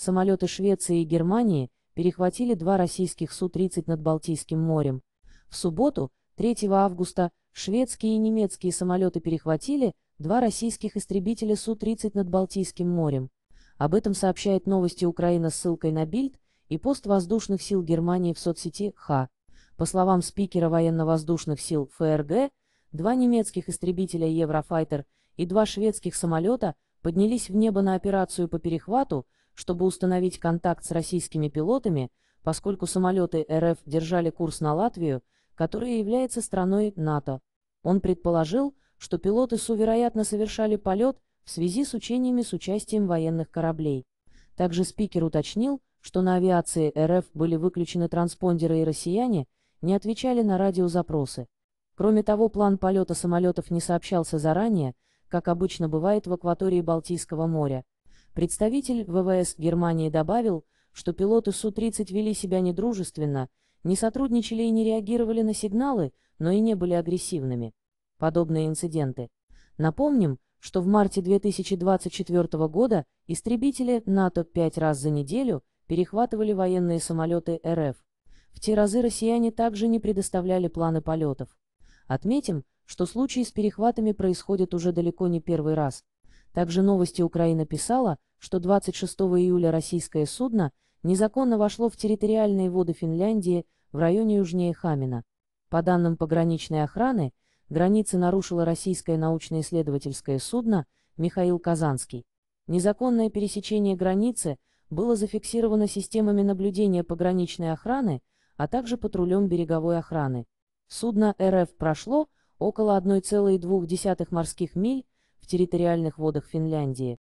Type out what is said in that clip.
Самолеты Швеции и Германии перехватили два российских Су-30 над Балтийским морем. В субботу, 3 августа, шведские и немецкие самолеты перехватили два российских истребителя Су-30 над Балтийским морем. Об этом сообщает новости Украина с ссылкой на Бильд и пост воздушных сил Германии в соцсети Х. По словам спикера военно-воздушных сил ФРГ, два немецких истребителя «Еврофайтер» и два шведских самолета поднялись в небо на операцию по перехвату, чтобы установить контакт с российскими пилотами, поскольку самолеты РФ держали курс на Латвию, которая является страной НАТО. Он предположил, что пилоты сувероятно совершали полет в связи с учениями с участием военных кораблей. Также спикер уточнил, что на авиации РФ были выключены транспондеры и россияне, не отвечали на радиозапросы. Кроме того, план полета самолетов не сообщался заранее, как обычно бывает в акватории Балтийского моря. Представитель ВВС Германии добавил, что пилоты Су-30 вели себя недружественно, не сотрудничали и не реагировали на сигналы, но и не были агрессивными. Подобные инциденты. Напомним, что в марте 2024 года истребители НАТО пять раз за неделю перехватывали военные самолеты РФ. В те разы россияне также не предоставляли планы полетов. Отметим, что случаи с перехватами происходят уже далеко не первый раз. Также новости Украина писала, что 26 июля российское судно незаконно вошло в территориальные воды Финляндии в районе южнее Хамина. По данным пограничной охраны, границы нарушило российское научно-исследовательское судно «Михаил Казанский». Незаконное пересечение границы было зафиксировано системами наблюдения пограничной охраны, а также патрулем береговой охраны. Судно РФ прошло около 1,2 морских миль в территориальных водах Финляндии.